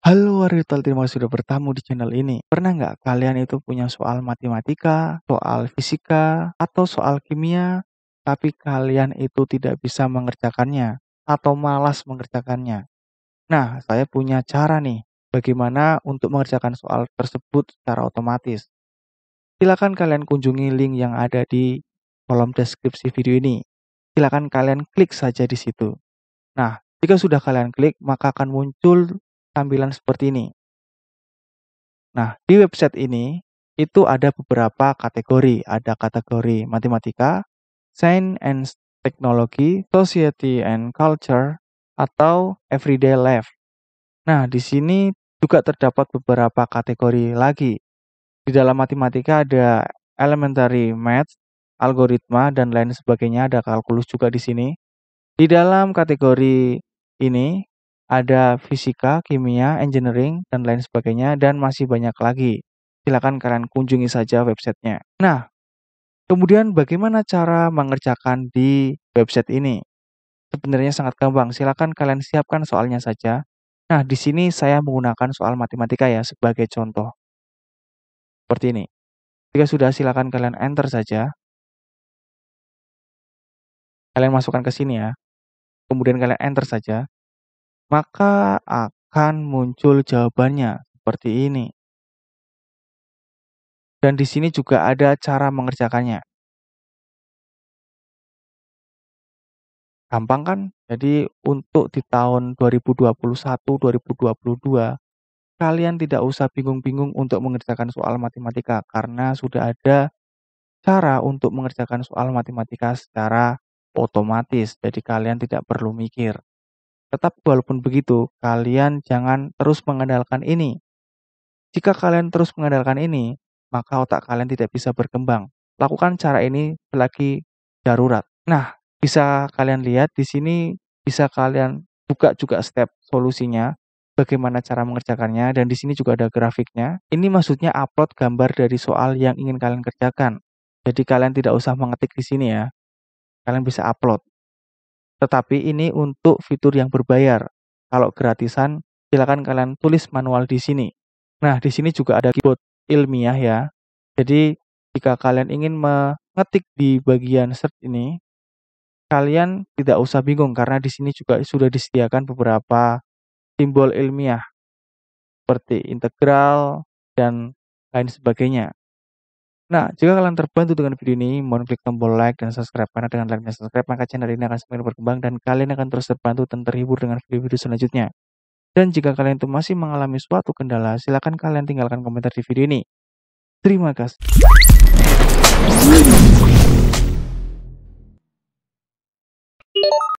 Halo Warrior, terima kasih sudah bertamu di channel ini. Pernah nggak kalian itu punya soal matematika, soal fisika, atau soal kimia, tapi kalian itu tidak bisa mengerjakannya, atau malas mengerjakannya? Nah, saya punya cara nih, bagaimana untuk mengerjakan soal tersebut secara otomatis. Silahkan kalian kunjungi link yang ada di kolom deskripsi video ini. Silahkan kalian klik saja di situ. Nah, jika sudah kalian klik, maka akan muncul tampilan seperti ini. Nah, di website ini itu ada beberapa kategori. Ada kategori matematika, science and technology, society and culture, atau everyday life. Nah, di sini juga terdapat beberapa kategori lagi. Di dalam matematika ada elementary math, algoritma, dan lain sebagainya. Ada kalkulus juga di sini. Di dalam kategori ini, ada fisika, kimia, engineering, dan lain sebagainya, dan masih banyak lagi. Silakan kalian kunjungi saja websitenya. Nah, kemudian bagaimana cara mengerjakan di website ini? Sebenarnya sangat gampang, silakan kalian siapkan soalnya saja. Nah, di sini saya menggunakan soal matematika ya sebagai contoh. Seperti ini. Jika sudah, silakan kalian enter saja. Kalian masukkan ke sini ya. Kemudian kalian enter saja maka akan muncul jawabannya seperti ini. Dan di sini juga ada cara mengerjakannya. Gampang kan? Jadi untuk di tahun 2021-2022, kalian tidak usah bingung-bingung untuk mengerjakan soal matematika karena sudah ada cara untuk mengerjakan soal matematika secara otomatis. Jadi kalian tidak perlu mikir. Tetap walaupun begitu, kalian jangan terus mengandalkan ini. Jika kalian terus mengandalkan ini, maka otak kalian tidak bisa berkembang. Lakukan cara ini selagi darurat. Nah, bisa kalian lihat di sini bisa kalian buka juga step solusinya bagaimana cara mengerjakannya dan di sini juga ada grafiknya. Ini maksudnya upload gambar dari soal yang ingin kalian kerjakan. Jadi kalian tidak usah mengetik di sini ya. Kalian bisa upload. Tetapi ini untuk fitur yang berbayar. Kalau gratisan, silakan kalian tulis manual di sini. Nah, di sini juga ada keyboard ilmiah ya. Jadi, jika kalian ingin mengetik di bagian search ini, kalian tidak usah bingung karena di sini juga sudah disediakan beberapa simbol ilmiah seperti integral dan lain sebagainya. Nah, jika kalian terbantu dengan video ini, mohon klik tombol like dan subscribe. Karena dengan like dan subscribe, maka channel ini akan semakin berkembang dan kalian akan terus terbantu dan terhibur dengan video-video selanjutnya. Dan jika kalian itu masih mengalami suatu kendala, silakan kalian tinggalkan komentar di video ini. Terima kasih.